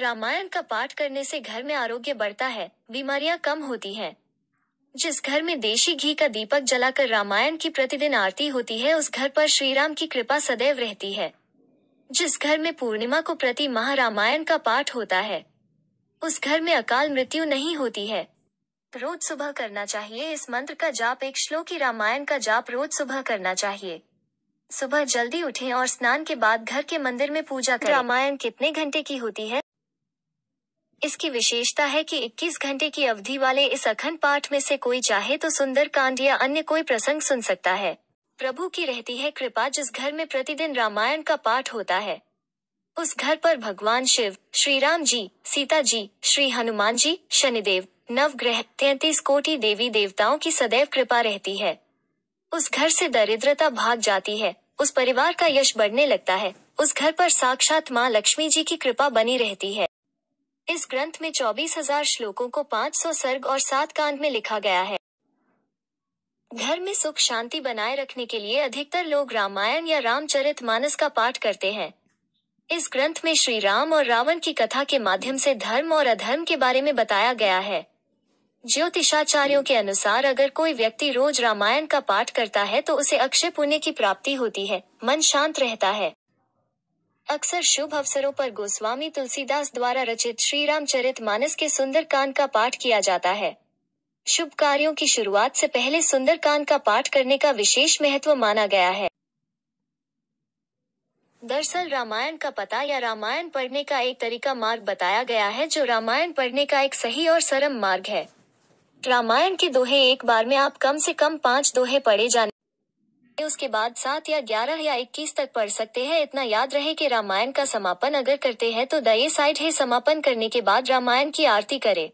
रामायण का पाठ करने से घर में आरोग्य बढ़ता है बीमारियां कम होती हैं। जिस घर में देशी घी का दीपक जलाकर रामायण की प्रतिदिन आरती होती है उस घर पर श्रीराम की कृपा सदैव रहती है जिस घर में पूर्णिमा को प्रति माह रामायण का पाठ होता है उस घर में अकाल मृत्यु नहीं होती है रोज सुबह करना चाहिए इस मंत्र का जाप एक श्लोक की रामायण का जाप रोज सुबह करना चाहिए सुबह जल्दी उठें और स्नान के बाद घर के मंदिर में पूजा करें रामायण कितने घंटे की होती है इसकी विशेषता है कि 21 घंटे की अवधि वाले इस अखंड पाठ में से कोई चाहे तो सुंदर कांड या अन्य कोई प्रसंग सुन सकता है प्रभु की रहती है कृपा जिस घर में प्रतिदिन रामायण का पाठ होता है उस घर पर भगवान शिव श्री राम जी सीता जी श्री हनुमान जी शनिदेव नवग्रह तैतीस कोटि देवी देवताओं की सदैव कृपा रहती है उस घर से दरिद्रता भाग जाती है उस परिवार का यश बढ़ने लगता है उस घर पर साक्षात माँ लक्ष्मी जी की कृपा बनी रहती है इस ग्रंथ में चौबीस हजार श्लोकों को पाँच सौ सर्ग और सात कांड में लिखा गया है घर में सुख शांति बनाए रखने के लिए अधिकतर लोग रामायण या रामचरित मानस का पाठ करते हैं इस ग्रंथ में श्री राम और रावण की कथा के माध्यम से धर्म और अधर्म के बारे में बताया गया है ज्योतिषाचार्यों के अनुसार अगर कोई व्यक्ति रोज रामायण का पाठ करता है तो उसे अक्षय पुण्य की प्राप्ति होती है मन शांत रहता है अक्सर शुभ अवसरों पर गोस्वामी तुलसीदास द्वारा रचित श्री रामचरित मानस के सुंदरकांड का पाठ किया जाता है शुभ कार्यों की शुरुआत से पहले सुंदरकांड का पाठ करने का विशेष महत्व माना गया है दरअसल रामायण का पता या रामायण पढ़ने का एक तरीका मार्ग बताया गया है जो रामायण पढ़ने का एक सही और सरम मार्ग है रामायण के दोहे एक बार में आप कम से कम पाँच दोहे पढ़े जाने उसके बाद सात या ग्यारह या इक्कीस तक पढ़ सकते हैं इतना याद रहे कि रामायण का समापन अगर करते हैं तो दये साइड है समापन करने के बाद रामायण की आरती करें